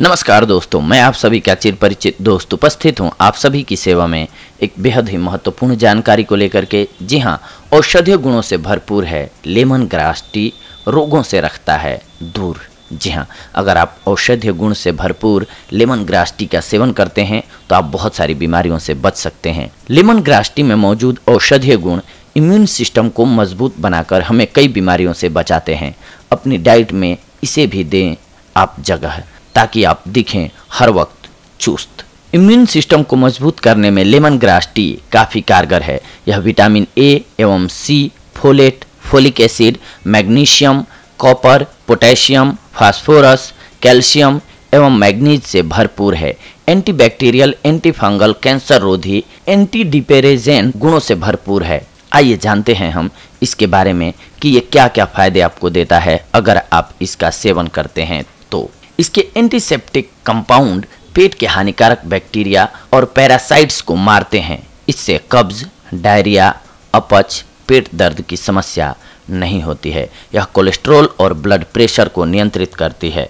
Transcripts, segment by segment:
नमस्कार दोस्तों मैं आप सभी का चिर परिचित दोस्त उपस्थित हूं आप सभी की सेवा में एक बेहद ही महत्वपूर्ण जानकारी को लेकर के जी हां औषधीय गुणों से भरपूर है लेमन ग्रास टी रोगों से रखता है दूर जी हाँ अगर आप औषधीय गुण से भरपूर लेमन ग्रास टी का सेवन करते हैं तो आप बहुत सारी बीमारियों से बच सकते हैं लेमन ग्रास टी में मौजूद औषधीय गुण इम्यून सिस्टम को मजबूत बनाकर हमें कई बीमारियों से बचाते हैं अपनी डाइट में इसे भी दें आप जगह ताकि आप दिखें हर वक्त चुस्त इम्यून सिस्टम को मजबूत करने में लेमन ग्रास टी काफ़ी कारगर है यह विटामिन ए एवं C folate folic acid magnesium copper potassium phosphorus calcium एवं मैग्नीज से भरपूर है एंटीबैक्टीरियल एंटीफंगल कैंसर रोधी एंटी डिपेरेजेन गुणों से भरपूर है आइए जानते हैं हम इसके बारे में कि ये क्या क्या फ़ायदे आपको देता है अगर आप इसका सेवन करते हैं तो इसके एंटीसेप्टिक कंपाउंड पेट के हानिकारक बैक्टीरिया और पैरासाइट्स को मारते हैं इससे कब्ज डायरिया अपच पेट दर्द की समस्या नहीं होती है यह कोलेस्ट्रॉल और ब्लड प्रेशर को नियंत्रित करती है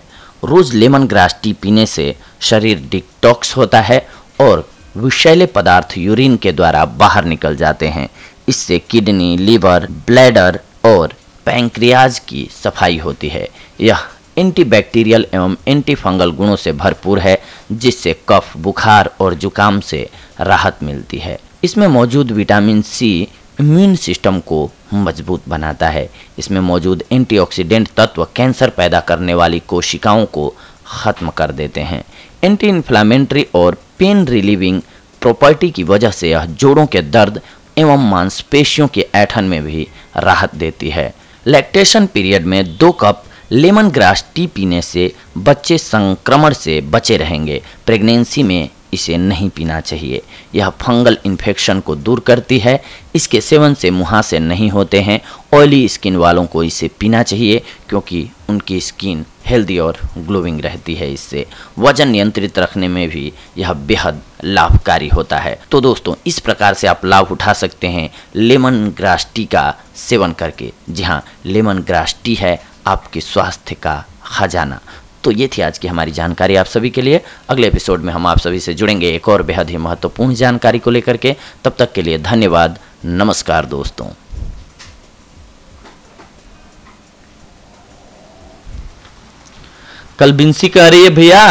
रोज़ लेमन ग्रास टी पीने से शरीर डिटॉक्स होता है और विषैले पदार्थ यूरिन के द्वारा बाहर निकल जाते हैं इससे किडनी लीवर ब्लैडर और पैंक्रियाज की सफाई होती है यह एंटीबैक्टीरियल एवं एंटीफंगल गुणों से भरपूर है जिससे कफ बुखार और जुकाम से राहत मिलती है इसमें मौजूद विटामिन सी इम्यून सिस्टम को मजबूत बनाता है इसमें मौजूद एंटीऑक्सीडेंट तत्व कैंसर पैदा करने वाली कोशिकाओं को ख़त्म कर देते हैं एंटी इन्फ्लामेंट्री और पेन रिलीविंग प्रॉपर्टी की वजह से यह जोड़ों के दर्द एवं मांसपेशियों के ऐठन में भी राहत देती है लैक्टेशन पीरियड में दो कप लेमन ग्रास टी पीने से बच्चे संक्रमण से बचे रहेंगे प्रेगनेंसी में इसे नहीं पीना चाहिए यह फंगल इन्फेक्शन को दूर करती है इसके सेवन से मुहासे नहीं होते हैं ऑयली स्किन वालों को इसे पीना चाहिए क्योंकि उनकी स्किन हेल्दी और ग्लोइंग रहती है इससे वजन नियंत्रित रखने में भी यह बेहद लाभकारी होता है तो दोस्तों इस प्रकार से आप लाभ उठा सकते हैं लेमन ग्रास टी का सेवन करके जी हाँ लेमन ग्रास टी है आपके स्वास्थ्य का खजाना तो ये थी आज की हमारी जानकारी आप सभी के लिए अगले एपिसोड में हम आप सभी से जुड़ेंगे एक और बेहद ही महत्वपूर्ण जानकारी को लेकर के तब तक के लिए धन्यवाद नमस्कार दोस्तों कल बिंसी कह रही है भैया